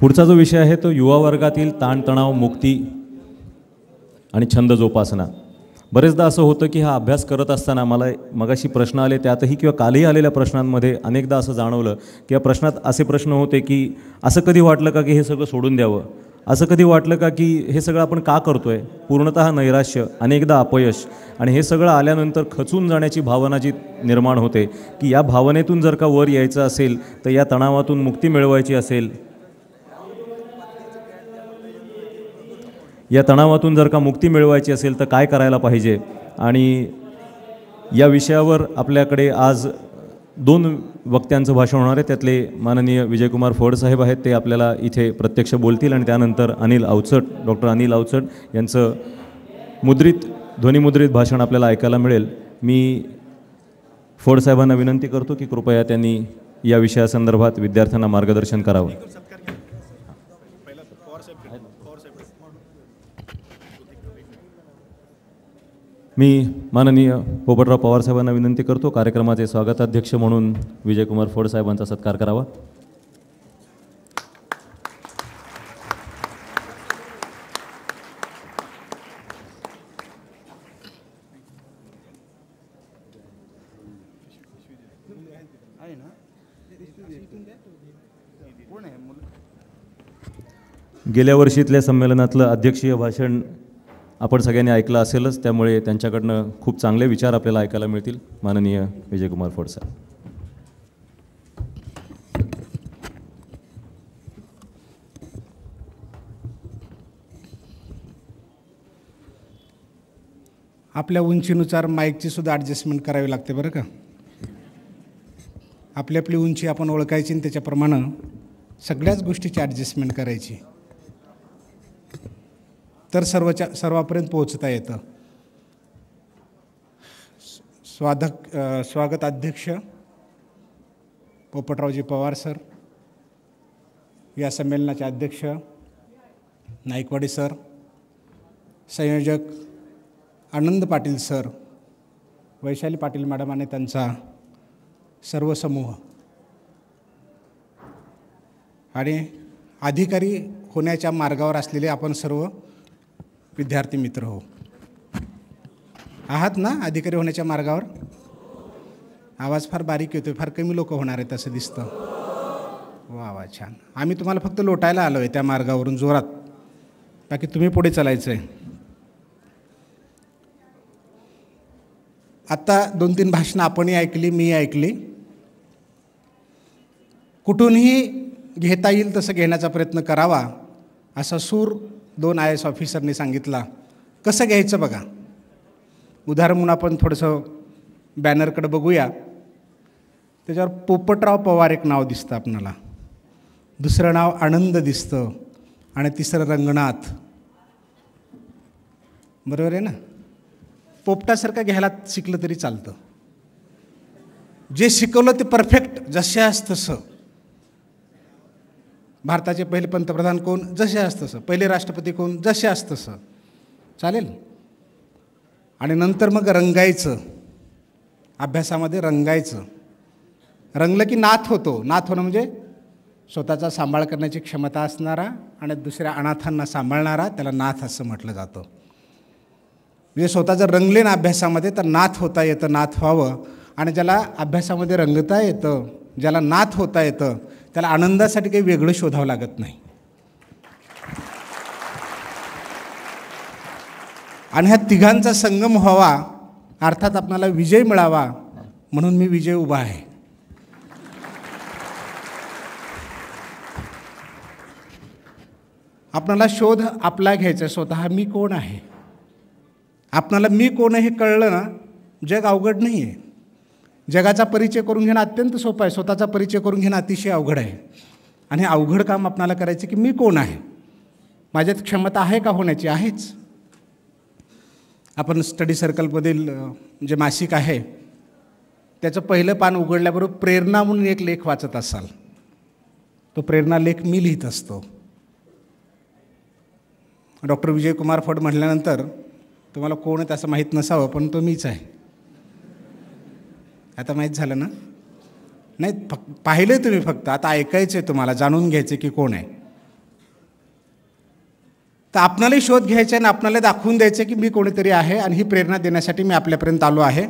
पुढचा जो विषय आहे तो युवा वर्गातील ताणतणाव मुक्ती आणि छंद जोपासना बरेचदा असं होतं की हा अभ्यास करत असताना मला मगाशी प्रश्न आले त्यातही किंवा कालही आलेल्या प्रश्नांमध्ये अनेकदा असं जाणवलं की या प्रश्नात असे प्रश्न होते की असं कधी वाटलं का की हे सगळं सोडून द्यावं असं कधी वाटलं का की हे सगळं आपण का करतो आहे पूर्णत नैराश्य अनेकदा अपयश आणि हे सगळं आल्यानंतर खचून जाण्याची भावना जी निर्माण होते की या भावनेतून जर का वर यायचं असेल तर या तणावातून मुक्ती मिळवायची असेल या तणावातून जर का मुक्ती मिळवायची असेल तर काय करायला पाहिजे आणि या विषयावर आपल्याकडे आज दोन वक्त्यांचं भाषण होणार आहे त्यातले माननीय विजयकुमार फडसाहेब आहेत ते आपल्याला इथे प्रत्यक्ष बोलतील आणि त्यानंतर अनिल अवचट डॉक्टर अनिल अवचट यांचं मुद्रित ध्वनिमुद्रित भाषण आपल्याला ऐकायला मिळेल मी फडसाहेबांना विनंती करतो की कृपया त्यांनी या विषयासंदर्भात विद्यार्थ्यांना मार्गदर्शन करावं मी माननीय पोपटराव पवारसाहेबांना विनंती करतो कार्यक्रमाचे स्वागताध्यक्ष म्हणून विजयकुमार फोड साहेबांचा सत्कार करावा गेल्या वर्षीतल्या संमेलनातलं अध्यक्षीय भाषण आपण सगळ्यांनी ऐकलं असेलच त्यामुळे त्यांच्याकडनं खूप चांगले विचार आपल्याला ऐकायला मिळतील माननीय विजयकुमार फोडसा आपल्या उंचीनुसार माईकची सुद्धा ॲडजस्टमेंट करावी लागते बरं का आपली आपली उंची आपण ओळखायची आणि त्याच्याप्रमाणे सगळ्याच गोष्टीची ॲडजस्टमेंट करायची तर सर्वच्या सर्वापर्यंत पोहोचता येतं स्वाधक स्वागताध्यक्ष पोपटरावजी पवार सर या संमेलनाचे अध्यक्ष नाईकवाडी सर संयोजक आनंद पाटील सर वैशाली पाटील मॅडम आणि त्यांचा सर्व समूह आणि अधिकारी होण्याच्या मार्गावर असलेले आपण सर्व विद्यार्थी मित्र हो आहात ना अधिकारी होण्याच्या मार्गावर आवाज फार बारीक येतो फार कमी लोक होणार आहेत असं दिसतं वा वा छान आम्ही तुम्हाला फक्त लोटायला आलो आहे त्या मार्गावरून जोरात बाकी तुम्ही पुढे चालायचं आहे आत्ता दोन तीन भाषणं आपणही ऐकली मी ऐकली कुठूनही घेता येईल तसं घेण्याचा प्रयत्न करावा असा सूर दोन आय एस ऑफिसरने सांगितला कसं घ्यायचं बघा उदाहरण म्हणून आपण थोडंसं बॅनरकडं बघूया त्याच्यावर पोपटराव पवार एक नाव दिसतं आपणाला दुसरं नाव आनंद दिसतं आणि तिसरं रंगनाथ बरोबर आहे ना पोपटासारखं घ्यायला शिकलं तरी चालतं जे शिकवलं ते परफेक्ट जसे तसं भारताचे पहिले पंतप्रधान कोण जसे असतसं पहिले राष्ट्रपती कोण जसे असतसं चालेल आणि नंतर मग रंगायचं अभ्यासामध्ये रंगायचं रंगलं की नाथ होतो नाथ होणं म्हणजे स्वतःचा सांभाळ करण्याची क्षमता असणारा आणि दुसऱ्या अनाथांना सांभाळणारा त्याला नाथ असं म्हटलं जातं म्हणजे स्वतः जर रंगले ना अभ्यासामध्ये तर नाथ होता येतं नाथ व्हावं आणि ज्याला अभ्यासामध्ये रंगता येतं ज्याला नाथ होता येतं त्याला आनंदासाठी काही वेगळं शोधावं लागत नाही आणि ह्या तिघांचा संगम व्हावा अर्थात आपणाला विजय मिळावा म्हणून मी विजय उभा आहे आपणाला शोध आपला घ्यायचा स्वतः मी कोण आहे आपणाला मी कोण हे कळलं ना जग अवघड नाही आहे जगाचा परिचय करून घेणं अत्यंत सोपं आहे स्वतःचा परिचय करून घेणं अतिशय अवघड आहे आणि हे अवघड काम आपणाला करायचं की मी कोण आहे माझ्यात क्षमता आहे का होण्याची आहेच आपण स्टडी सर्कलमधील जे मासिक आहे त्याचं पहिलं पान उघडल्याबरोबर प्रेरणा म्हणून एक लेख वाचत असाल तो प्रेरणा लेख मी लिहित असतो डॉक्टर विजयकुमार फड म्हटल्यानंतर तुम्हाला कोण आहे असं माहीत नसावं पण तो मीच आहे आता माहीत झालं ना नाही फक्त पाहिले तुम्ही फक्त आता ऐकायचं आहे तुम्हाला जाणून घ्यायचं की कोण आहे तर आपणालाही शोध घ्यायचा आणि आपणाला दाखवून द्यायचं की मी कोणीतरी आहे आणि ही प्रेरणा देण्यासाठी मी आपल्यापर्यंत आलो आहे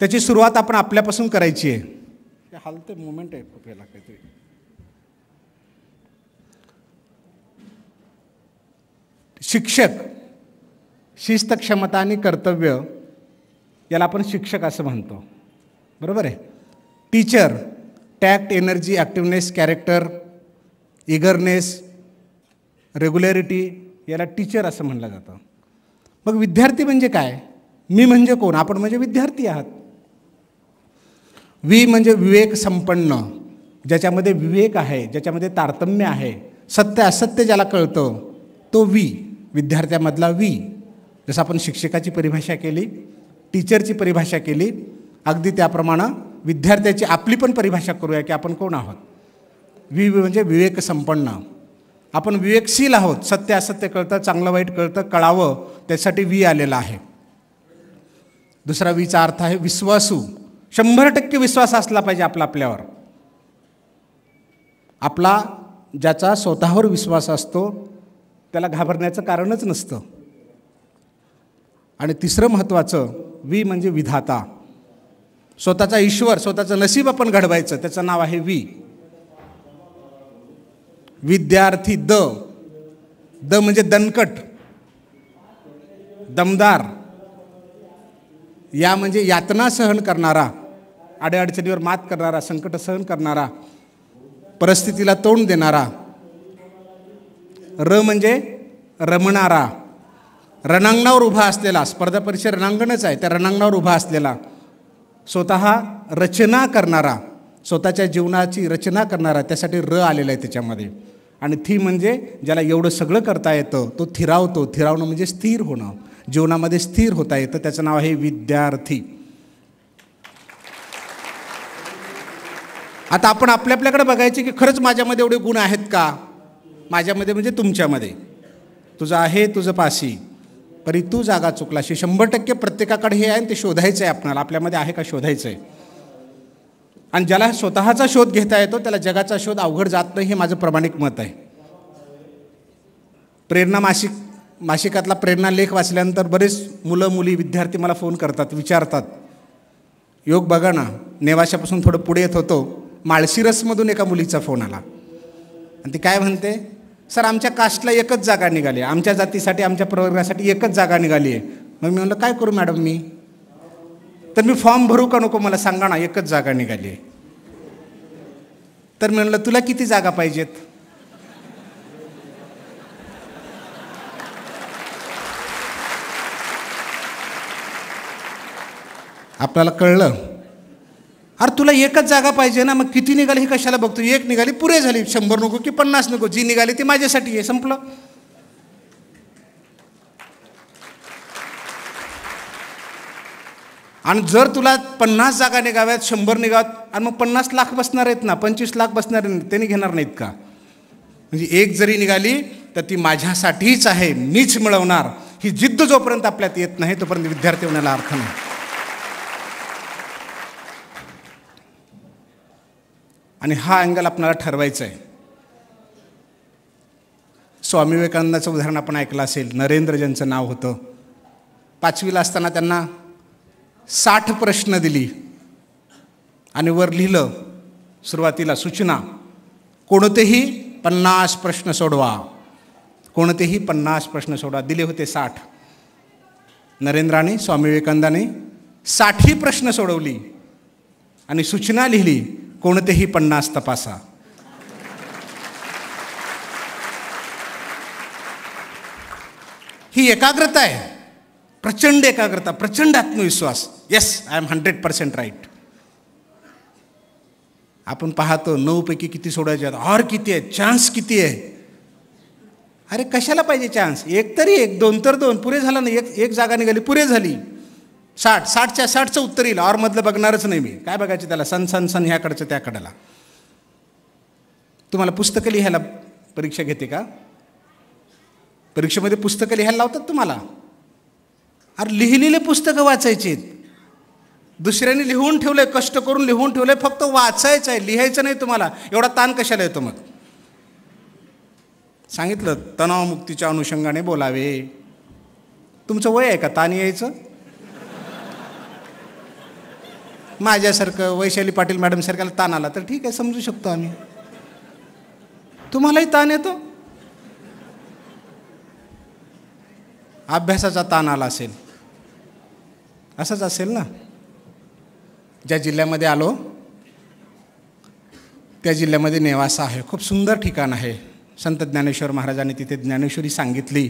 त्याची सुरुवात आपण आपल्यापासून करायची आहे हालते मुवमेंट आहे खूप काहीतरी शिक्षक शिस्त क्षमता आणि कर्तव्य याला आपण शिक्षक असं म्हणतो बरोबर आहे teacher tact energy activeness character eagerness regularity याला टीचर असं म्हणलं जातं मग विद्यार्थी म्हणजे काय मी म्हणजे कोण आपण म्हणजे विद्यार्थी आहात वी म्हणजे विवेक संपन्न ज्याच्यामध्ये विवेक आहे ज्याच्यामध्ये तारतम्य आहे सत्य असत्य ज्याला कळतं तो वी विद्यार्थ्यामधला वी जसं आपण शिक्षकाची परिभाषा केली टीचरची परिभाषा केली अगदी त्याप्रमाणे विद्यार्थ्याची आपली पण परिभाषा करूया की आपण कोण आहोत वि म्हणजे विवेक संपन्न आपण विवेकशील आहोत सत्य असत्य कळतं चांगलं वाईट कळतं कळावं त्यासाठी वी आलेला आहे दुसरा वीचा अर्थ आहे विश्वासू शंभर टक्के विश्वास असला पाहिजे आपला आपल्यावर आपला ज्याचा स्वतःवर विश्वास असतो त्याला घाबरण्याचं कारणच नसतं आणि तिसरं महत्त्वाचं वी म्हणजे विधाता स्वतःचा ईश्वर स्वतःचं नशीब आपण घडवायचं त्याचं नाव आहे वी विद्यार्थी द द म्हणजे दणकट दमदार या म्हणजे यातना सहन करणारा अडीअडचणीवर मात करणारा संकट सहन करणारा परिस्थितीला तोंड देणारा र म्हणजे रमणारा रणांगणावर उभा असलेला स्पर्धा परीक्षा रणांगणच आहे त्या रणांगणावर उभा असलेला स्वत रचना करणारा स्वतःच्या जीवनाची रचना करणारा त्यासाठी र आलेला आहे त्याच्यामध्ये आणि थी म्हणजे ज्याला एवढं सगळं करता येतं तो थिरावतो थिरावणं म्हणजे स्थिर होणं जीवनामध्ये स्थिर होता येतं त्याचं नाव आहे विद्यार्थी आता आपण आपल्या आपल्याकडे बघायचे की खरंच माझ्यामध्ये एवढे गुण आहेत का माझ्यामध्ये म्हणजे तुमच्यामध्ये तुझं आहे तुझं पाशी परी तू जागा चुकला अशी शंभर टक्के प्रत्येकाकडे हे आहे ते शोधायचं आहे आपणाला आपल्यामध्ये आहे का शोधायचं आहे आणि ज्याला स्वतःचा शोध घेता येतो त्याला जगाचा शोध अवघड जात नाही हे माझं प्रामाणिक मत आहे प्रेरणा मासिक मासिकातला प्रेरणा लेख वाचल्यानंतर बरेच मुलं मुली विद्यार्थी मला फोन करतात विचारतात योग बघा ना नेवाशापासून थोडं पुढे येत होतो माळशिरसमधून एका मुलीचा फोन आला आणि ती काय म्हणते सर आमच्या कास्टला एकच जागा निघाली आहे आमच्या जातीसाठी आमच्या प्रवर्गासाठी एकच जागा निघाली आहे मग मी म्हणलं काय करू मॅडम मी तर मी फॉर्म भरू का नको मला सांगा ना एकच जागा निघाली आहे तर मी म्हणलं तुला किती जागा पाहिजेत आपल्याला कळलं अरे तुला एकच जागा पाहिजे ना मग किती निघाली ही कशाला बघतो एक निघाली पुरे झाली शंभर नको की पन्नास नको जी निघाली ती माझ्यासाठी आहे संपलं आणि जर तुला पन्नास जागा निघाव्यात शंभर निघाव्यात आणि मग पन्नास लाख बसणार आहेत ना पंचवीस लाख बसणार त्यांनी घेणार नाहीत का म्हणजे एक जरी निघाली तर ती माझ्यासाठीच आहे मीच मिळवणार ही जिद्द जोपर्यंत आपल्यात येत नाही तोपर्यंत विद्यार्थी होण्याला अर्थ नाही आणि हा अँगल आपल्याला ठरवायचा आहे स्वामी विवेकानंदाचं उदाहरण आपण ऐकलं असेल नरेंद्र ज्यांचं नाव होतं पाचवीला असताना त्यांना साठ प्रश्न दिली आणि वर लिहिलं सुरुवातीला सूचना कोणतेही पन्नास प्रश्न सोडवा कोणतेही पन्नास प्रश्न सोडवा दिले होते साठ नरेंद्राने स्वामी विवेकानंदाने साठही प्रश्न सोडवली आणि सूचना लिहिली कोणतेही पन्नास तपासा ही एकाग्रता आहे प्रचंड एकाग्रता प्रचंड आत्मविश्वास yes I am hundred percent right आपण पाहतो नऊपैकी किती सोडायचे आहेत और किती आहे चान्स किती आहे अरे कशाला पाहिजे चान्स एक तरी एक दोन तर दोन पुरे झाला ना एक एक जागा निघाली पुरे झाली साठ साठच्या साठचं उत्तर येईल ऑरमधलं बघणारच नाही मी काय बघायचं त्याला सन सन सन ह्याकडचं त्याकडला तुम्हाला पुस्तकं लिहायला परीक्षा घेते का परीक्षेमध्ये पुस्तकं लिहायला लावतात तुम्हाला अरे लिहिलेले पुस्तकं वाचायची दुसऱ्याने लिहून ठेवलं आहे कष्ट करून लिहून ठेवलं आहे फक्त वाचायचं आहे लिहायचं नाही तुम्हाला एवढा ताण कशाला येतो मग सांगितलं तणावमुक्तीच्या अनुषंगाने बोलावे तुमचं वय आहे का ताण यायचं माझ्यासारखं वैशाली पाटील मॅडमसारख्याला ताण आला तर ठीक आहे समजू शकतो आम्ही तुम्हालाही ताण येतो अभ्यासाचा ताण आला असेल असंच असेल ना ज्या जिल्ह्यामध्ये आलो त्या जिल्ह्यामध्ये नेवासा आहे खूप सुंदर ठिकाण आहे संत ज्ञानेश्वर महाराजांनी तिथे ज्ञानेश्वरी सांगितली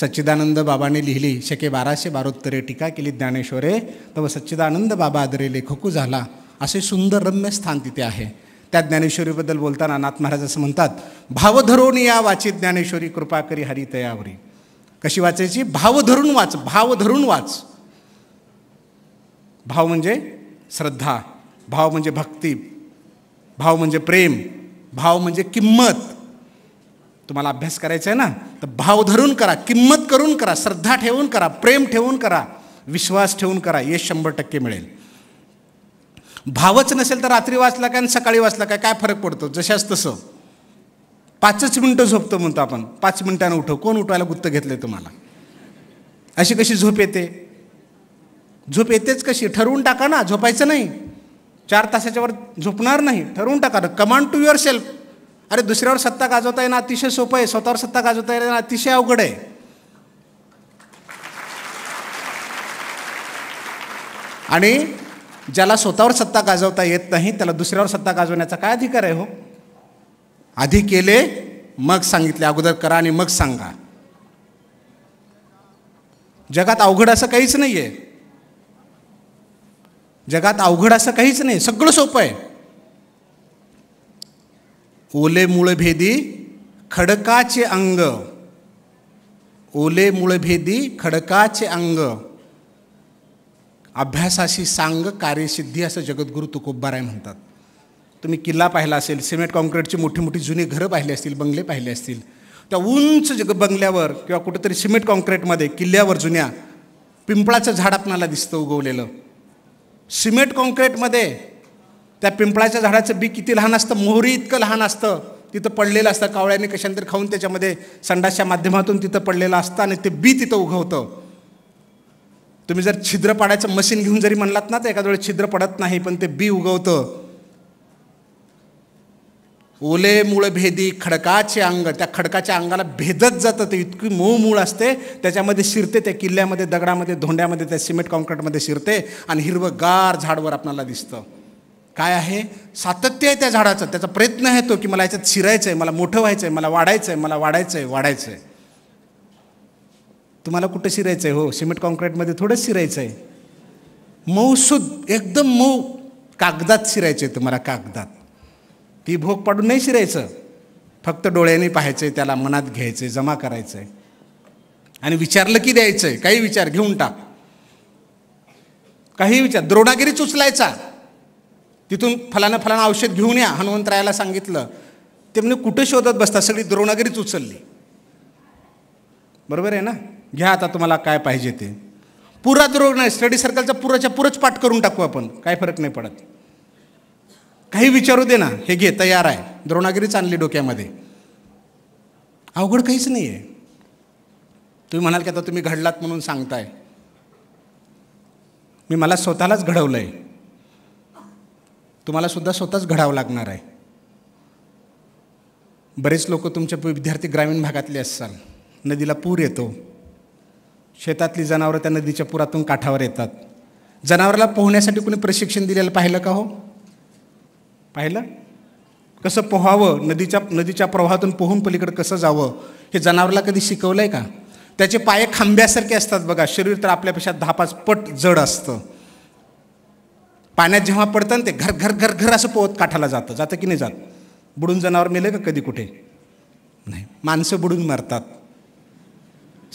सच्चिदानंद बाबाने लिहिली शके बाराशे बारोत्तरे टीका केली ज्ञानेश्वरे तव सच्चिदानंद बाबा आदरे लेखकू झाला असे सुंदर रम्य स्थान तिथे आहे त्या ज्ञानेश्वरीबद्दल बोलताना नाथ महाराज असं म्हणतात भाव धरून या वाचित ज्ञानेश्वरी कृपा करी हरी तयावरी कशी वाचायची भाव धरून वाच भाव धरून वाच भाव म्हणजे श्रद्धा भाव म्हणजे भक्ती भाव म्हणजे प्रेम भाव म्हणजे किंमत तुम्हाला अभ्यास करायचा आहे ना तर भाव धरून करा किंमत करून करा श्रद्धा ठेवून करा प्रेम ठेवून करा विश्वास ठेवून करा ये शंभर टक्के मिळेल भावच नसेल तर रात्री वाचला काय आणि सकाळी वाचला काय काय फरक पडतो जशाच तसं पाचच मिनटं झोपतो म्हणतो आपण पाच मिनिटांना उठव कोण उठवायला गुत्त घेतलं तुम्हाला अशी कशी झोप येते झोप येतेच कशी ठरवून टाका ना झोपायचं नाही चार तासाच्यावर झोपणार नाही ठरवून टाका कमांड टू युअर सेल्फ अरे दुसऱ्यावर सत्ता गाजवता येणं अतिशय सोपं आहे स्वतःवर सत्ता गाजवता येणं अतिशय अवघड आहे आणि ज्याला स्वतःवर सत्ता गाजवता येत नाही त्याला दुसऱ्यावर सत्ता गाजवण्याचा काय अधिकार आहे हो आधी केले मग सांगितले अगोदर करा आणि मग सांगा जगात अवघड असं काहीच नाही आहे जगात अवघड असं काहीच नाही सगळं सोपं आहे ओले मूळभेदी खडकाचे अंग ओले मूळभेदी खडकाचे अंग अभ्यासाशी सांग कार्यसिद्धी असं जगद्गुरु आहे म्हणतात तुम्ही किल्ला पाहिला असेल सिमेंट कॉन्क्रीटची मोठी मोठी जुनी घरं पाहिली असतील बंगले पाहिले असतील त्या उंच जग बंगल्यावर किंवा कुठेतरी सिमेंट कॉन्क्रीटमध्ये किल्ल्यावर जुन्या पिंपळाचं झाड आपणाला दिसतं उगवलेलं सिमेंट कॉन्क्रीटमध्ये त्या पिंपळाच्या झाडाचं बी किती लहान असतं मोहरी इतकं लहान असतं तिथं पडलेलं असतं कावळ्याने कशांतर तरी खाऊन त्याच्यामध्ये संडासच्या माध्यमातून तिथं पडलेलं असतं आणि ते बी तिथं उगवतं तुम्ही जर छिद्र पाडायचं मशीन घेऊन जरी म्हणलात ना तर एखाद वेळेस छिद्र पडत नाही पण ते बी उगवतं ओले मूळ भेदी खडकाचे अंग त्या खडकाच्या अंगाला भेदत जातं ते इतकी मऊ मूळ असते त्याच्यामध्ये शिरते त्या किल्ल्यामध्ये दगडामध्ये धोंड्यामध्ये त्या सिमेंट कॉन्क्रीटमध्ये शिरते आणि हिरवगार झाडवर आपल्याला दिसतं काय आहे सातत्य आहे त्या झाडाचं त्याचा प्रयत्न आहे तो की मला याच्यात शिरायचं आहे मला मोठं व्हायचं आहे मला वाढायचं आहे मला वाढायचं आहे वाढायचं आहे तुम्हाला कुठं शिरायचं आहे हो सिमेंट कॉन्क्रीटमध्ये थोडंच शिरायचं आहे मऊसुद एकदम मऊ कागदात शिरायचं आहे तुम्हाला कागदात ती भोग पाडून नाही शिरायचं फक्त डोळ्याने पाहायचं आहे त्याला मनात घ्यायचं आहे जमा करायचं आहे आणि विचारलं की द्यायचं आहे काही विचार घेऊन टाक काही विचार द्रोणागिरीच उचलायचा तिथून फलानं फलानं औषध घेऊन या हनुमंतरायाला सांगितलं ते म्हणजे कुठं शोधत बसता सगळी द्रोणागिरीच उचलली बरोबर आहे ना घ्या आता तुम्हाला काय पाहिजे ते पुरा द्रोण स्टडी सर्कलचा पुराच्या पुरच पाठ करून टाकू आपण काय फरक नाही पडत काही विचारू दे ना हे घे तयार आहे द्रोणागिरीच आणली डोक्यामध्ये अवघड काहीच नाही आहे तुम्ही म्हणाल की आता तुम्ही घडलात म्हणून सांगताय मी मला स्वतःलाच घडवलं आहे तुम्हाला सुद्धा स्वतःच घडावं लागणार आहे बरेच लोक तुमचे विद्यार्थी ग्रामीण भागातले असाल नदीला पूर येतो शेतातली जनावरं त्या नदीच्या पुरातून काठावर येतात जनावराला पोहण्यासाठी कोणी प्रशिक्षण दिलेलं पाहिलं का हो पाहिलं कसं पोहावं नदीच्या नदीच्या प्रवाहातून पोहून पलीकडे कसं जावं हे जनावराला कधी शिकवलं आहे का त्याचे पाय खांब्यासारखे असतात बघा शरीर तर आपल्यापेक्षा दहा पाच पट जड असतं पाण्यात जेव्हा पडतं ते घर घर घर घर असं पोहत काठाला जातं जातं की नाही जात बुडून जनावर मेले का कधी कुठे नाही माणसं बुडून मरतात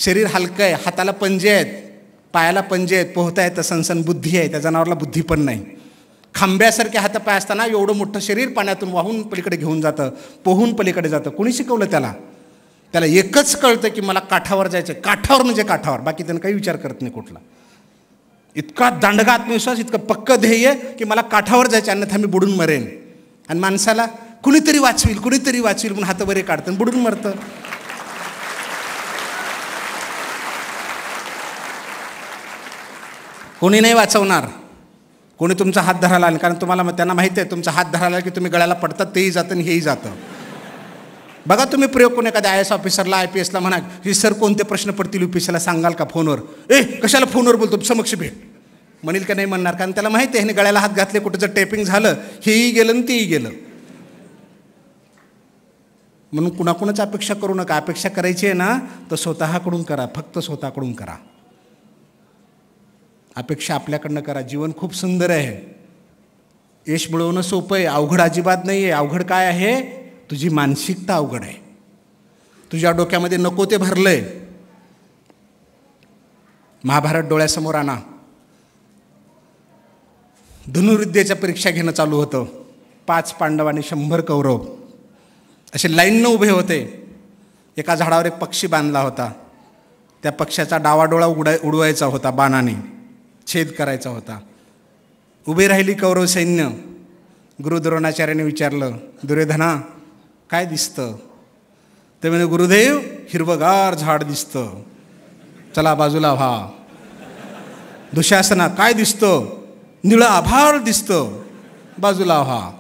शरीर हलकं आहे हाताला पंजे आहेत पायाला पंजे आहेत पोहता येतं सनसन बुद्धी आहे त्या जनावरला बुद्धी पण नाही खांब्यासारखे पाय असताना एवढं मोठं शरीर पाण्यातून वाहून पलीकडे घेऊन जातं पोहून पलीकडे जातं कोणी शिकवलं त्याला त्याला एकच कळतं की मला काठावर जायचं काठावर म्हणजे काठावर बाकी त्यांना काही विचार करत नाही कुठला इतका दांडगा आत्मविश्वास इतकं पक्क ध्येय की मला काठावर जायचं अन्यथा मी बुडून मरेन आणि माणसाला कुणीतरी वाचवील कुणीतरी वाचवील म्हणून हातबरे काढतं बुडून मरतं कोणी नाही वाचवणार कोणी तुमचा हात धरायला आला कारण तुम्हाला मग त्यांना माहिती आहे तुमचा हात धरायला की तुम्ही गळ्याला पडतात तेही जातं आणि हेही जातं बघा तुम्ही प्रयोग कोण एखाद्या आय एस ऑफिसरला आय पी एसला म्हणा की सर कोणते प्रश्न पडतील यू पी एसला सांगाल का फोनवर ए कशाला फोनवर बोलतो समक्ष भेट म्हणेल का नाही म्हणणार कारण त्याला माहिती आहे ह्याने गळ्याला हात घातले कुठं जर टेपिंग झालं हेही गेलं आणि तेही गेलं म्हणून कुणाकुणाच अपेक्षा करू नका अपेक्षा करायची आहे ना तर स्वतःकडून करा फक्त स्वतःकडून करा अपेक्षा आपल्याकडनं करा जीवन खूप सुंदर आहे यश मिळवणं सोपं आहे अवघड अजिबात नाही आहे अवघड काय आहे तुझी मानसिकता अवघड आहे तुझ्या डोक्यामध्ये नको ते भरलं आहे महाभारत डोळ्यासमोर आणा धनुर्विद्येच्या परीक्षा घेणं चालू होतं पाच पांडव आणि शंभर कौरव असे लाईननं उभे होते एका झाडावर एक पक्षी बांधला होता त्या पक्ष्याचा डावाडोळा डोळा उडाय उडवायचा होता बाणाने छेद करायचा होता उभी राहिली कौरव सैन्य गुरुद्रोणाचार्याने विचारलं दुर्योधना काय दिसतं ते म्हणे गुरुदेव हिरवगार झाड दिसतं चला बाजूला व्हा दुशासना काय दिसतं निळं आभाळ दिसतं बाजूला व्हा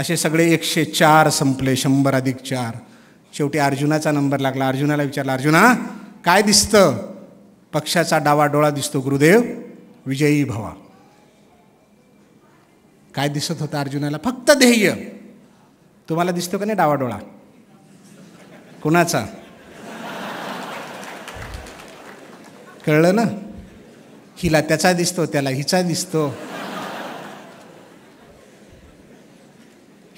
असे सगळे एकशे चार संपले शंभर अधिक चार शेवटी अर्जुनाचा नंबर लागला अर्जुनाला विचारला अर्जुना काय दिसतं पक्षाचा डावा डोळा दिसतो गुरुदेव विजयी भवा काय दिसत होतं अर्जुनाला फक्त ध्येय तुम्हाला दिसतो का नाही डावा डोळा कुणाचा कळलं ना हिला त्याचा दिसतो त्याला हिचा दिसतो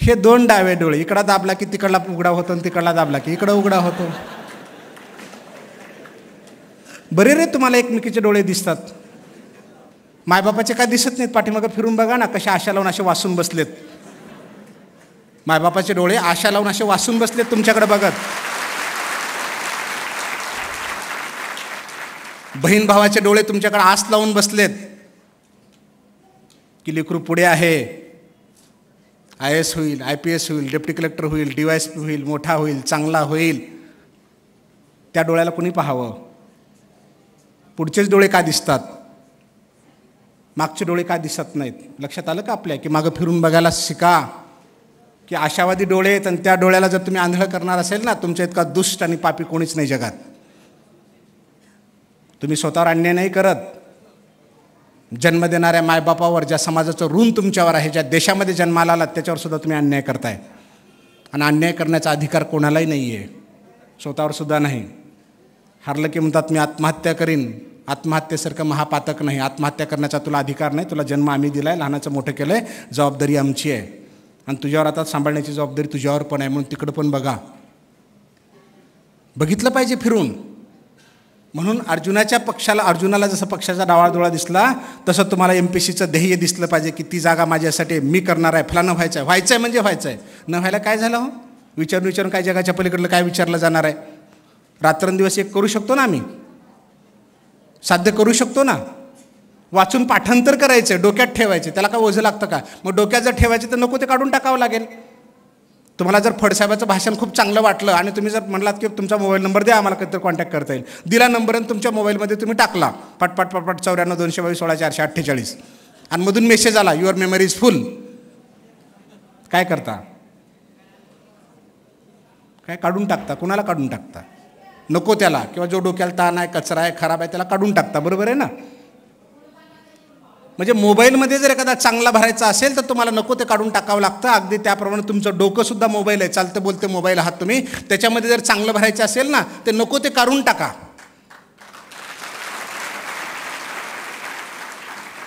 हे दोन डावे डोळे इकडा दाबला की तिकडला उघडा होतो आणि तिकडला दाबला की इकडं उघडा होतो बरे रे तुम्हाला एकमेकीचे डोळे दिसतात मायबापाचे काय दिसत नाहीत पाठीमागं फिरून बघा ना कशा आशा लावून असे वासून बसलेत मायबापाचे डोळे आशा लावून असे वाचून बसलेत तुमच्याकडे बघत बहीण भावाचे डोळे तुमच्याकडे आस लावून बसलेत की लेकरू पुढे आहे आय एस होईल आय पी एस होईल डेप्टी कलेक्टर होईल डी वाय होईल मोठा होईल चांगला होईल त्या डोळ्याला कोणी पाहावं पुढचेच डोळे का दिसतात मागचे डोळे का दिसत नाहीत लक्षात आलं का आपल्या की मागं फिरून बघायला शिका की आशावादी डोळे आहेत आणि त्या डोळ्याला जर तुम्ही आंधळ करणार असेल ना तुमच्या इतका दुष्ट आणि पापी कोणीच नाही जगात तुम्ही स्वतःवर अन्याय नाही करत जन्म देणाऱ्या मायबापावर ज्या समाजाचं ऋण तुमच्यावर आहे ज्या देशामध्ये जन्माला आला त्याच्यावर सुद्धा तुम्ही अन्याय करताय आणि अन्याय करण्याचा अधिकार कोणालाही नाही आहे स्वतःवर सुद्धा नाही हारलं की म्हणतात मी आत्महत्या करीन आत्महत्येसारखं महापातक नाही आत्महत्या करण्याचा तुला अधिकार नाही तुला जन्म आम्ही दिला आहे लहानाचं मोठं केलं आहे जबाबदारी आमची आहे आणि तुझ्यावर आता सांभाळण्याची जबाबदारी तुझ्यावर पण आहे म्हणून तिकडं पण बघा बघितलं पाहिजे फिरून म्हणून अर्जुनाच्या पक्षाला अर्जुनाला जसं पक्षाचा डावाळदोळा दिसला तसं तुम्हाला एम पी सीचं ध्येय दिसलं पाहिजे की ती जागा माझ्यासाठी मी करणार आहे फलानं व्हायचं आहे व्हायचं आहे म्हणजे व्हायचं आहे न व्हायला काय झालं हो विचारून विचारून काय जगाच्या पलीकडलं काय विचारलं जाणार आहे रात्रंदिवस एक करू शकतो ना आम्ही साध्य करू शकतो ना वाचून पाठांतर करायचं डोक्यात ठेवायचे त्याला काय ओझं लागतं का मग डोक्यात जर ठेवायचे तर नको ते काढून टाकावं लागेल तुम्हाला जर फडसाहेबाचं भाषण खूप चांगलं वाटलं आणि तुम्ही जर म्हणलात की तुमचा मोबाईल नंबर द्या आम्हाला कधीतरी कॉन्टॅक्ट करता येईल दिला नंबर आणि तुमच्या मोबाईलमध्ये तुम्ही टाकला पटपट पटपट चौऱ्याण्णव दोनशे बावीस सोळा चारशे अठ्ठेचाळीस आणि मधून मेसेज आला युअर मेमरीज फुल काय करता काय काढून टाकता कुणाला काढून टाकता नको त्याला किंवा जो डोक्याला ताण आहे कचरा आहे खराब आहे त्याला काढून टाकता बरोबर आहे ना म्हणजे मोबाईलमध्ये जर एखादा चांगला भरायचा असेल तर तुम्हाला नको ते काढून टाकावं लागतं अगदी त्याप्रमाणे तुमचं डोकंसुद्धा मोबाईल आहे चालतं बोलते मोबाईल आहात तुम्ही त्याच्यामध्ये जर चांगलं भरायचं असेल ना ते नको ते काढून टाका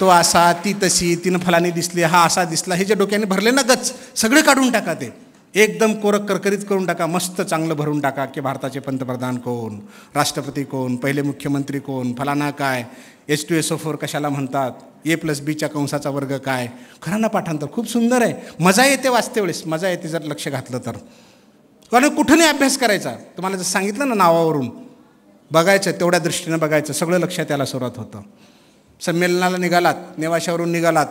तो असा ती तशी तिनं फलाने दिसली हा असा दिसला हे जे डोक्याने भरले ना गच सगळे काढून टाका ते एकदम कोरक करकरीत करून टाका मस्त चांगलं भरून टाका की भारताचे पंतप्रधान कोण राष्ट्रपती कोण पहिले मुख्यमंत्री कोण फलाना काय H two S O four कशाला म्हणतात ए प्लस बीच्या कंसाचा वर्ग काय खरांना पाठांतर खूप सुंदर आहे मजा येते वाचते वेळेस मजा येते जर लक्ष घातलं तर कारण नाही अभ्यास करायचा तुम्हाला जर सांगितलं ना नावावरून बघायचं तेवढ्या दृष्टीनं बघायचं सगळं लक्ष त्याला सुरुवात होतं संमेलनाला निघालात नेवाशावरून निघालात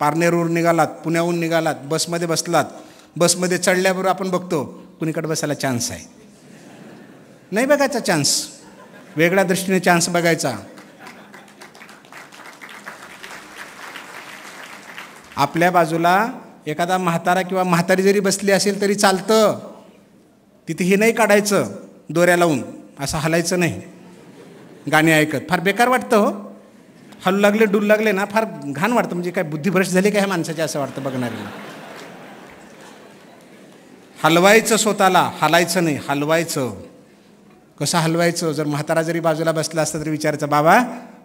पारनेरवरून निघालात पुण्याहून निघालात बसमध्ये बसलात बसमध्ये चढल्याबरोबर आपण बघतो कुणीकडे बसायला चान्स आहे नाही बघायचा चान्स वेगळ्या दृष्टीने चान्स बघायचा आपल्या बाजूला एखादा म्हातारा किंवा म्हातारी जरी बसली असेल तरी चालतं तिथे हे नाही काढायचं दोऱ्या लावून असं हलायचं नाही गाणी ऐकत फार बेकार वाटतं हो हलू लागले डुल लागले ना फार घाण वाटतं म्हणजे काय बुद्धिभ्रष्ट झाली काय ह्या माणसाचे असं वाटतं बघणाऱ्यांना हलवायचं स्वतःला हलायचं नाही हलवायचं कसं हलवायचं जर म्हातारा जरी बाजूला बसला असता तरी विचारायचं बाबा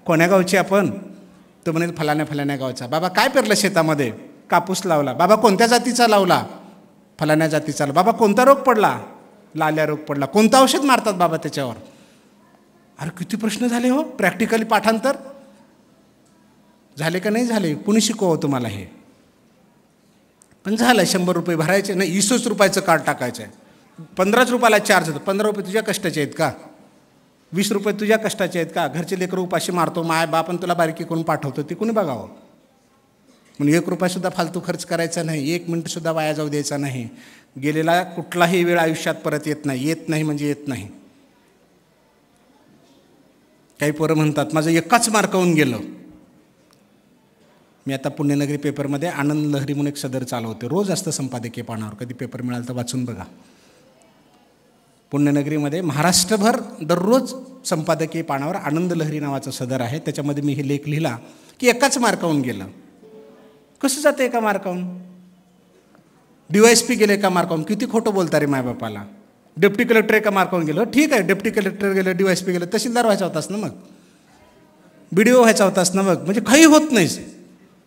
कोण्या गावची आपण तो म्हणेल फलाण्या फलाण्या गावचा बाबा काय पेरलं शेतामध्ये कापूस लावला बाबा कोणत्या जातीचा लावला फलाण्या जातीचा बाबा कोणता रोग पडला लाल्या रोग पडला कोणतं औषध मारतात बाबा त्याच्यावर अरे किती प्रश्न झाले हो प्रॅक्टिकली पाठांतर झाले का नाही झाले कुणी शिकवावं तुम्हाला हे पण झालं शंभर रुपये भरायचे नाही वीसच रुपयाचं कार्ड टाकायचं आहे पंधराच रुपयाला चार्ज होतं पंधरा रुपये तुझ्या कष्टाचे आहेत का वीस रुपये तुझ्या कष्टाचे आहेत का घरचे लेकरं उपाशी मारतो माय बाप पण तुला बारकी करून पाठवतो ते कोणी बघावं म्हणून एक रुपयासुद्धा फालतू खर्च करायचा नाही एक मिनटसुद्धा वाया जाऊ द्यायचा नाही गेलेला कुठलाही वेळ आयुष्यात परत येत नाही येत नाही म्हणजे येत नाही काही पोरं म्हणतात माझं एकाच मार्क गेलं मी आता पुण्यनगरी पेपरमध्ये आनंद लहरी म्हणून एक सदर चालवते रोज असतं संपादकीय पानावर कधी पेपर मिळाल तर वाचून बघा पुण्यनगरीमध्ये महाराष्ट्रभर दररोज संपादकीय पानावर आनंद लहरी नावाचा सदर आहे त्याच्यामध्ये मी हे लेख लिहिला की एकाच मार्काहून गेलं कसं जातं एका मार्काहून डी वाय एस पी गेलं एका मार्काहून किती खोटं बोलता रे बापाला डेप्टी कलेक्टर एका मार्कावून गेलं ठीक आहे डेप्टी कलेक्टर गेलं डी वाय पी गेलं तहसीलदार व्हायचा होतास ना मग बी डी ओ व्हायचा होतास ना मग म्हणजे काही होत नाही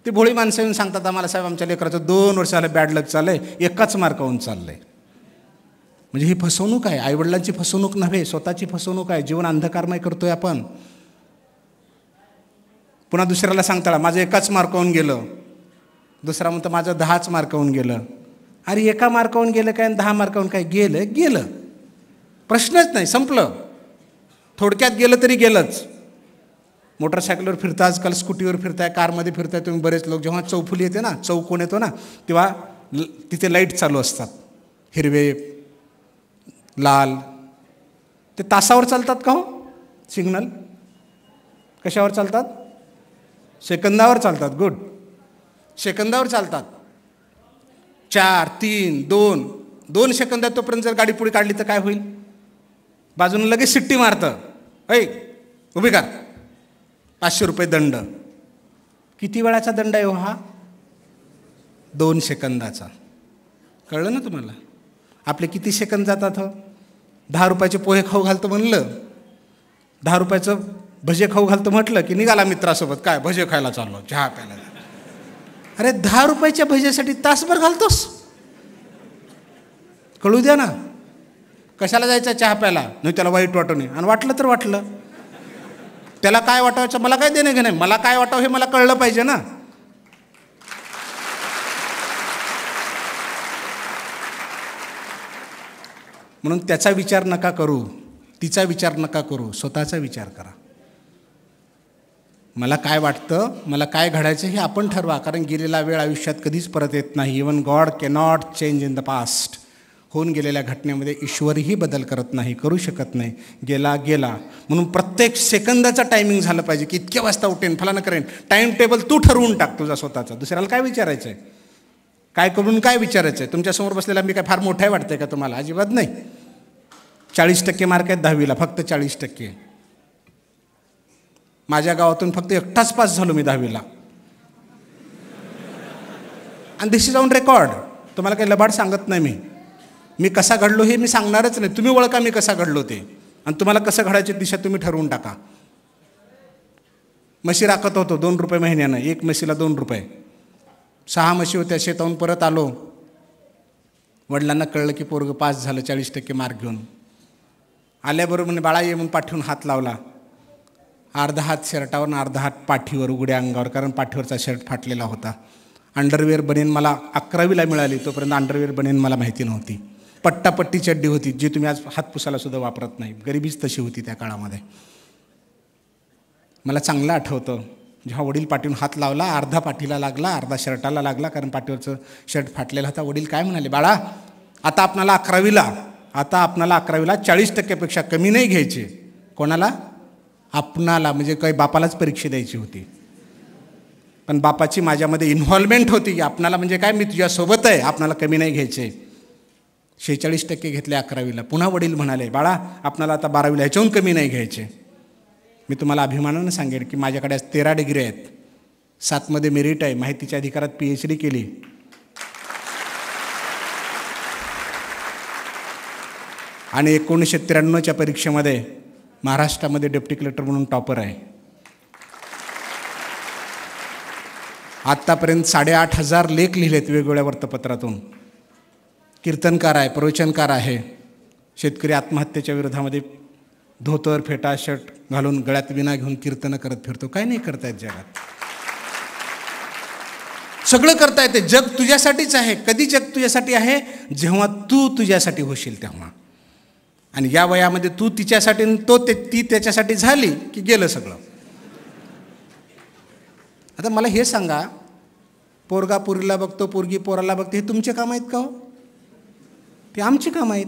ते भोळी माणसं येऊन सांगतात आम्हाला साहेब आमच्या लेकराचं दोन वर्ष आलं बॅड लक चाललं आहे एकाच मार्काहून चाललं आहे म्हणजे ही फसवणूक आहे आईवडिलांची फसवणूक नव्हे स्वतःची फसवणूक आहे जीवन अंधकारमय करतोय आपण पुन्हा दुसऱ्याला सांगताळा माझं एकाच मार्कावून गेलं दुसरा म्हणतो माझं दहाच मार्कावून गेलं अरे एका मार्कावून गेलं काय आणि दहा मार्कावून काय गेलं गेलं प्रश्नच नाही संपलं थोडक्यात गेलं तरी गेलंच मोटरसायकलवर फिरता आजकाल स्कूटीवर फिरताय कारमध्ये फिरताय तुम्ही बरेच लोक जेव्हा चौफुली येते ना कोण येतो ना तेव्हा तिथे लाईट चालू असतात हिरवे लाल ते तासावर चालतात का हो सिग्नल कशावर चालतात सेकंदावर चालतात गुड सेकंदावर चालतात चार तीन दोन दोन सेकंदात तोपर्यंत जर गाडी पुढे काढली तर काय होईल बाजूने लगेच सिट्टी मारतं ऐक उभी कर पाचशे रुपये दंड किती वेळाचा दंड आहे हो हा दोन सेकंदाचा कळलं ना तुम्हाला आपले किती सेकंद जातात हो दहा रुपयाचे पोहे खाऊ घालतो म्हणलं दहा रुपयाचं भजे खाऊ घालतो म्हटलं की निघाला मित्रासोबत काय भजे खायला चाललो चहा प्यायला अरे दहा रुपयाच्या भजेसाठी तासभर घालतोस कळू द्या ना कशाला जायचा चहा प्यायला नाही त्याला वाईट वाटू नये आणि वाटलं तर वाटलं त्याला काय वाटायचं मला काय देणं घेणं मला काय वाटावं हे मला कळलं पाहिजे ना म्हणून त्याचा विचार नका करू तिचा विचार नका करू स्वतःचा विचार करा मला काय वाटतं मला काय घडायचं हे आपण ठरवा कारण गेलेला वेळ आयुष्यात कधीच परत येत नाही even God cannot change in the past होऊन गेलेल्या घटनेमध्ये ईश्वरही बदल करत नाही करू शकत नाही गेला गेला म्हणून प्रत्येक सेकंदाचा टायमिंग झालं पाहिजे की इतक्या वाजता उठेन फलानं करेन टाईम टेबल तू ठरवून टाक तुझा स्वतःचा दुसऱ्याला काय विचारायचं आहे काय करून काय विचारायचं आहे तुमच्यासमोर बसलेला मी काय फार मोठा वाटतंय का तुम्हाला अजिबात नाही चाळीस टक्के मार्क आहेत दहावीला फक्त चाळीस टक्के माझ्या गावातून फक्त एकटाच पास झालो मी दहावीला आणि दिस इज ऑन रेकॉर्ड तुम्हाला काही लबाड सांगत नाही मी मी कसा घडलो हे मी सांगणारच नाही तुम्ही ओळखा मी कसा घडलो ते आणि तुम्हाला कसं घडायची दिशा तुम्ही ठरवून टाका म्हशी राखत होतो दोन रुपये महिन्यानं एक म्हशीला दोन रुपये सहा म्हशी होत्या शेताहून परत आलो वडिलांना कळलं की पोरगं पास झालं चाळीस टक्के मार्क घेऊन आल्याबरोबर म्हणजे बाळा ये म्हणून पाठीवून हात लावला अर्धा हात शर्टावर अर्धा हात पाठीवर उघड्या अंगावर कारण पाठीवरचा शर्ट फाटलेला होता अंडरवेअर बनेन मला अकरावीला मिळाली तोपर्यंत अंडरवेअर बनेन मला माहिती नव्हती पट्टापट्टी चड्डी होती जी तुम्ही आज हातपुसाला सुद्धा वापरत नाही गरिबीच तशी होती त्या काळामध्ये मला चांगलं आठवतं जेव्हा वडील पाठीवर हात लावला अर्धा पाठीला लागला अर्धा शर्टाला लागला कारण पाठीवरचं शर्ट फाटलेला होता वडील काय म्हणाले बाळा आता आपणाला अकरावीला आता आपणाला अकरावीला चाळीस टक्क्यापेक्षा कमी नाही घ्यायचे कोणाला आपणाला म्हणजे काही बापालाच परीक्षा द्यायची होती पण बापाची माझ्यामध्ये इन्व्हॉल्वमेंट होती आपणाला म्हणजे काय मी तुझ्यासोबत आहे आपणाला कमी नाही घ्यायचे शेहेचाळीस टक्के घेतले अकरावीला पुन्हा वडील म्हणाले बाळा आपणाला आता बारावीला ह्याच्याहून कमी नाही घ्यायचे मी तुम्हाला अभिमानानं सांगेन की माझ्याकडे आज तेरा डिग्री आहेत सातमध्ये मेरिट आहे माहितीच्या अधिकारात पी एच डी केली आणि एकोणीसशे त्र्याण्णवच्या परीक्षेमध्ये महाराष्ट्रामध्ये डेप्टी कलेक्टर म्हणून टॉपर आहे आत्तापर्यंत साडेआठ हजार लेख लिहिलेत वेगवेगळ्या वृत्तपत्रातून कीर्तनकार आहे प्रवचनकार आहे शेतकरी आत्महत्येच्या विरोधामध्ये धोतर फेटा शर्ट घालून गळ्यात विना घेऊन कीर्तनं करत फिरतो काय नाही करतायत जगात सगळं करता येते जग तुझ्यासाठीच आहे कधी जग तुझ्यासाठी आहे जेव्हा तू तुझ्यासाठी होशील तेव्हा आणि या वयामध्ये तू तिच्यासाठी तो ते ती त्याच्यासाठी झाली की गेलं सगळं आता मला हे सांगा पोरगा पोरीला बघतो पोरगी पोराला बघतो हे तुमचे काम आहेत का हो ते आमची कामं आहेत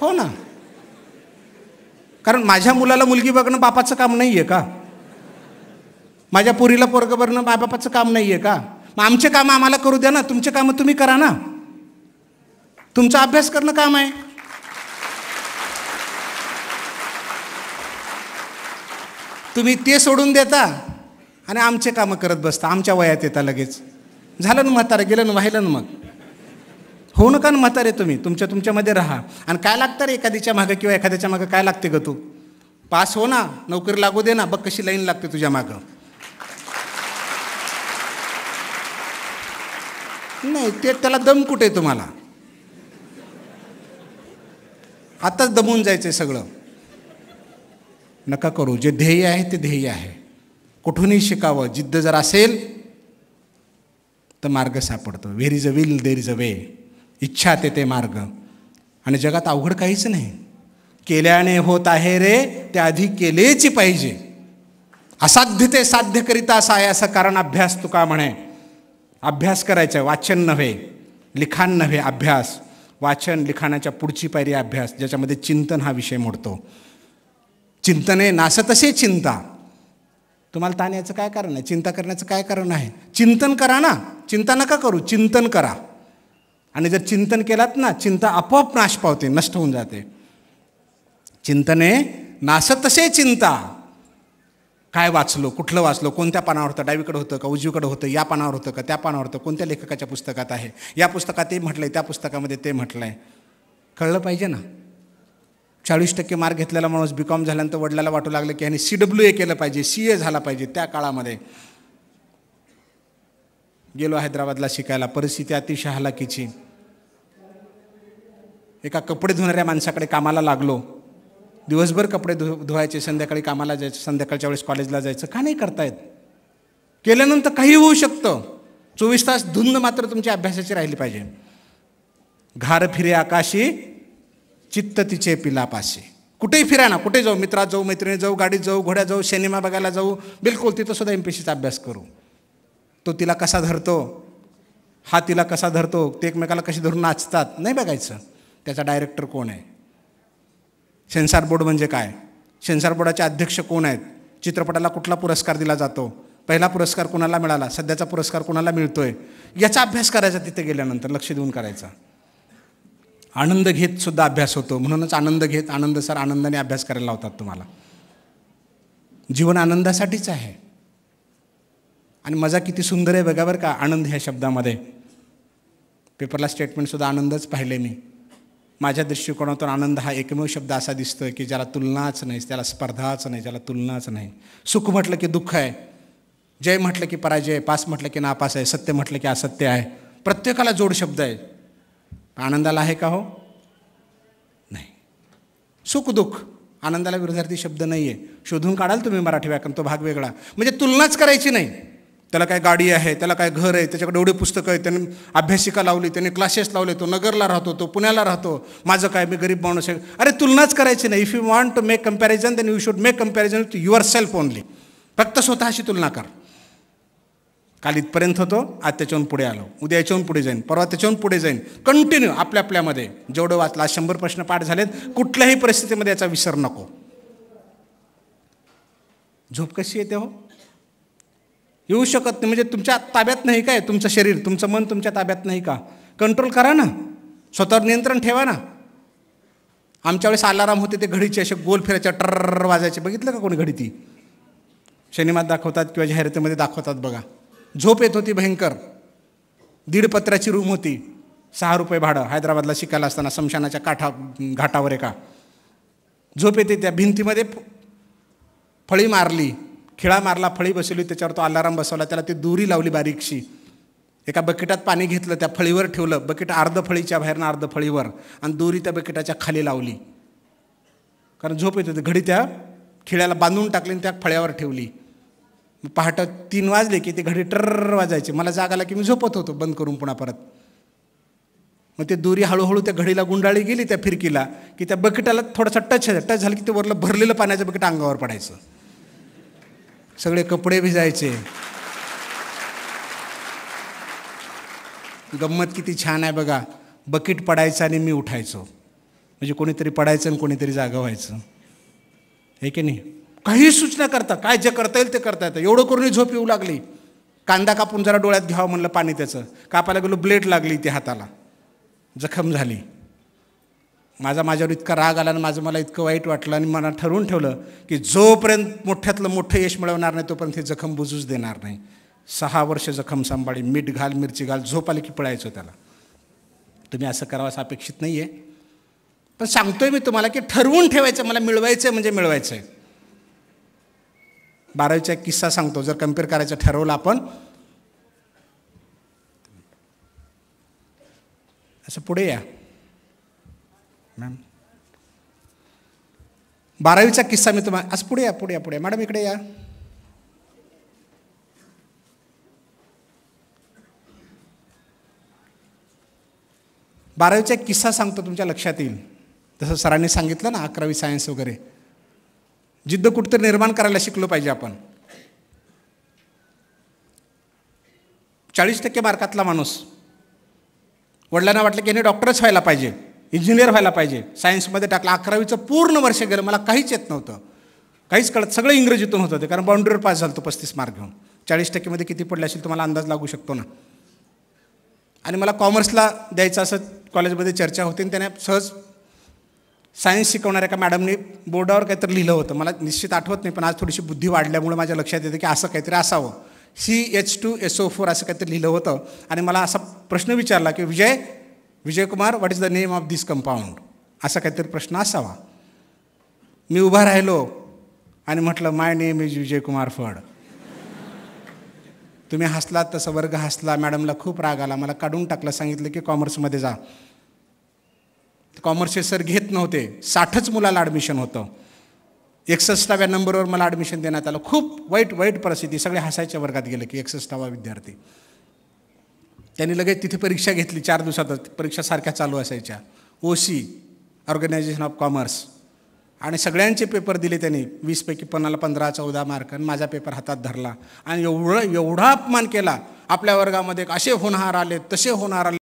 हो ना कारण माझ्या मुलाला मुलगी बघणं बापाचं काम नाही आहे का माझ्या पुरीला पोरगं बघणं बाबापाचं काम नाही आहे का मग आमचे कामं आम्हाला करू द्या ना तुमचे कामं तुम्ही करा ना तुमचा अभ्यास करणं काम आहे तुम्ही ते सोडून देता आणि आमचे कामं करत बसता आमच्या वयात येता लगेच झालं ना म्हातारं गेलं ना वाहिलं ना मग होऊ नका ना म्हातारे तुम्ही तुमच्या तुमच्यामध्ये राहा आणि काय लागतं रे एखाद्याच्या मागं किंवा एखाद्याच्या मागं काय लागते ग तू पास हो ना नोकरी लागू दे ना बघ कशी लाईन लागते तुझ्या मागं नाही ते त्याला दम कुठे तुम्हाला आताच दमून जायचं आहे सगळं नका करू जे ध्येय आहे ते ध्येय आहे कुठूनही शिकावं जिद्द जर असेल तर मार्ग सापडतो where is a will there is a way इच्छा ते ते मार्ग आणि जगात अवघड काहीच नाही केल्याने होत आहे रे ते आधी केलेच पाहिजे असाध्य ते साध्य करीता असा आहे असं कारण अभ्यास तुका म्हणे अभ्यास करायचा आहे वाचन नव्हे लिखाण नव्हे अभ्यास वाचन लिखाणाच्या पुढची पायरी अभ्यास ज्याच्यामध्ये चिंतन हा विषय मोडतो चिंतने तसे चिंता तुम्हाला ताण याचं काय कारण आहे चिंता करण्याचं काय कारण आहे चिंतन करा ना चिंता नका करू चिंतन करा आणि जर चिंतन केलात ना चिंता आपोआप नाश पावते नष्ट होऊन जाते चिंतने नास तसे चिंता काय वाचलो कुठलं वाचलो कोणत्या पानावर होतं डावीकडे होतं का उजवीकडे होतं या पानावर होतं का त्या पानावर होतं कोणत्या लेखकाच्या पुस्तकात आहे या पुस्तकात ते म्हटलं आहे त्या पुस्तकामध्ये ते म्हटलं आहे कळलं पाहिजे ना चाळीस टक्के मार्क घेतलेला माणूस बी कॉम झाल्यानंतर वडिलाला वाटू लागलं की आणि सी डब्ल्यू ए केलं पाहिजे सी ए झाला पाहिजे त्या काळामध्ये गेलो हैदराबादला शिकायला परिस्थिती अतिशय हलाखीची एका कपडे धुणाऱ्या माणसाकडे कामाला लागलो दिवसभर कपडे धु धुवायचे संध्याकाळी कामाला जायचं संध्याकाळच्या वेळेस कॉलेजला जायचं का नाही करतायत केल्यानंतर काही होऊ शकतं चोवीस तास धुंद मात्र तुमच्या अभ्यासाची राहिली पाहिजे घार फिरे आकाशी चित्त तिचे पिलापाशी कुठेही फिरा ना कुठे जाऊ मित्रात जाऊ मैत्रिणी जाऊ गाडीत जाऊ घोड्या जाऊ सिनेमा बघायला जाऊ बिलकुल तिथं सुद्धा एम पी सीचा अभ्यास करू तो तिला कसा धरतो हा तिला कसा धरतो ते एकमेकाला कशी धरून नाचतात नाही बघायचं त्याचा डायरेक्टर कोण आहे सेन्सार बोर्ड म्हणजे काय सेन्सार बोर्डाचे अध्यक्ष कोण आहेत चित्रपटाला कुठला पुरस्कार दिला जातो पहिला पुरस्कार कोणाला मिळाला सध्याचा पुरस्कार कोणाला मिळतो आहे याचा अभ्यास करायचा तिथे गेल्यानंतर लक्ष देऊन करायचा आनंद घेत सुद्धा अभ्यास होतो म्हणूनच आनंद घेत आनंद सर आनंदाने अभ्यास करायला लावतात तुम्हाला जीवन आनंदासाठीच आहे आणि मजा किती सुंदर आहे बघा बरं का आनंद ह्या शब्दामध्ये पेपरला स्टेटमेंटसुद्धा आनंदच पाहिले मी माझ्या दृष्टिकोनातून आनंद हा एकमेव शब्द असा दिसतो आहे की ज्याला तुलनाच नाही त्याला स्पर्धाच नाही ज्याला तुलनाच नाही सुख म्हटलं की दुःख आहे जय म्हटलं की पराजय पास म्हटलं की नापास आहे सत्य म्हटलं की असत्य आहे प्रत्येकाला जोड शब्द आहे आनंदाला आहे का हो नाही सुख दुःख आनंदाला विरोधार्थी शब्द नाही आहे शोधून काढाल तुम्ही मराठी व्याकरण तो भाग वेगळा म्हणजे तुलनाच करायची नाही त्याला काय गाडी आहे त्याला काय घर आहे त्याच्याकडे एवढे पुस्तकं आहेत त्याने अभ्यासिका लावली त्याने क्लासेस लावले तो नगरला राहतो तो पुण्याला राहतो माझं काय मी गरीब माणूस आहे अरे तुलनाच करायची नाही if you want to make comparison then you should make comparison to yourself only फक्त स्वतःशी तुलना कर काल इथपर्यंत होतो आज त्याच्याहून पुढे आलो उद्या याच्याहून पुढे जाईन परवा त्याच्याहून पुढे जाईन कंटिन्यू आपल्या आपल्यामध्ये जेवढं वाचलं आज शंभर प्रश्न पाठ झालेत कुठल्याही परिस्थितीमध्ये याचा विसर नको झोप कशी येते हो येऊ शकत नाही म्हणजे तुमच्या ताब्यात नाही काय तुमचं शरीर तुमचं मन तुमच्या ताब्यात नाही का कंट्रोल करा ना स्वतःवर नियंत्रण ठेवा ना आमच्या वेळेस अलाराम होते ते घडीचे असे गोल फिरायचे टर्र वाजायचे बघितलं का कोणी घडी ती शनिमात दाखवतात किंवा जाहिरातीमध्ये दाखवतात बघा झोप येत होती भयंकर दीड पत्राची रूम होती सहा रुपये भाडं हैदराबादला शिकायला असताना शमशानाच्या काठा घाटावर एका झोप येते त्या भिंतीमध्ये फळी मारली खिळा मारला फळी बसवली त्याच्यावर तो अलाराम बसवला त्याला ती दोरी लावली बारीकशी एका बकेटात पाणी घेतलं त्या फळीवर ठेवलं बकेट अर्ध फळीच्या बाहेरनं अर्ध फळीवर आणि दोरी त्या बकेटाच्या खाली लावली कारण झोप येत होती घडी त्या खिळ्याला बांधून टाकली आणि त्या फळ्यावर ठेवली पहाटं तीन वाजले की ते घडी टर्र वाजायची मला आला की मी झोपत होतो बंद करून पुन्हा परत मग ते दोरी हळूहळू त्या घडीला गुंडाळी गेली त्या फिरकीला की त्या बकेटाला थोडासा टच टच झाला की ते वरलं भरलेलं पाण्याचं बकेट अंगावर पडायचं सगळे कपडे भिजायचे गंमत किती छान आहे बघा बकेट पडायचं आणि मी उठायचो म्हणजे कोणीतरी पडायचं आणि कोणीतरी जागा व्हायचं हे की नाही काही सूचना करता काय जे करता येईल ते करता येतं एवढं करून झोप येऊ लागली कांदा कापून जरा डोळ्यात घ्यावा म्हणलं पाणी त्याचं कापायला गेलो ब्लेड लागली ती हाताला जखम झाली माझा माझ्यावर इतका राग आला आणि माझं मला इतकं वाईट वाटलं आणि मला ठरवून ठेवलं की जोपर्यंत मोठ्यातलं मोठं यश मिळवणार नाही तोपर्यंत हे जखम बुजूच देणार नाही सहा वर्ष जखम सांभाळी मीठ घाल मिरची घाल झोप आली की पळायचो त्याला तुम्ही असं करावं असं अपेक्षित नाही आहे पण सांगतोय मी तुम्हाला की ठरवून ठेवायचं मला मिळवायचं आहे म्हणजे मिळवायचं आहे बारावीचा एक किस्सा सांगतो जर कम्पेअर करायचं ठरवलं आपण असं पुढे या बारावीचा किस्सा मी तुम्हाला आज पुढे या पुढे या पुढे मॅडम इकडे या बारावीचा एक किस्सा सांगतो तुमच्या लक्षात येईल जसं सरांनी सांगितलं ना अकरावी सायन्स वगैरे जिद्द कुठंतरी निर्माण करायला शिकलो पाहिजे आपण चाळीस टक्के मार्कातला माणूस वडिलांना वाटलं की याने डॉक्टरच व्हायला पाहिजे इंजिनियर व्हायला पाहिजे सायन्समध्ये टाकलं अकरावीचं पूर्ण वर्ष गेलं मला काहीच येत नव्हतं काहीच कळत सगळं इंग्रजीतून होतं ते कारण बाउंड्रीवर पास झालं तो पस्तीस मार्क घेऊन चाळीस टक्केमध्ये किती पडले असेल तुम्हाला अंदाज लागू शकतो ना आणि मला कॉमर्सला द्यायचं असं कॉलेजमध्ये चर्चा होती आणि त्याने सहज सायन्स शिकवणाऱ्या एका मॅडमनी बोर्डावर काहीतरी लिहिलं होतं मला निश्चित आठवत नाही पण आज थोडीशी बुद्धी वाढल्यामुळे माझ्या लक्षात येतं की असं काहीतरी असावं C H two S O four असं काहीतरी लिहिलं होतं आणि मला असा प्रश्न विचारला की Vijay Vijaykumar what is the name of this compound असा काहीतरी प्रश्न असावा मी उभा राहिलो आणि म्हटलं my name is Vijaykumar Phad तुम्ही हसलात तसं वर्ग हसला मॅडमला खूप राग आला मला काढून टाकलं सांगितलं की कॉमर्समध्ये जा कॉमर्सचे सर घेत नव्हते साठच मुलाला ॲडमिशन होतं एकसष्टाव्या नंबरवर मला ॲडमिशन देण्यात आलं खूप वाईट वाईट परिस्थिती सगळे हसायच्या वर्गात गेले की एकसष्टावा विद्यार्थी त्यांनी लगेच तिथे परीक्षा घेतली चार दिवसातच परीक्षा सारख्या चालू असायच्या O C organisation of commerce आणि सगळ्यांचे पेपर दिले त्यांनी वीसपैकी पन्नाला पंधरा चौदा मार्क आणि माझा पेपर हातात धरला आणि एवढं एवढा अपमान केला आपल्या वर्गामध्ये असे होणार आले तसे होणार आले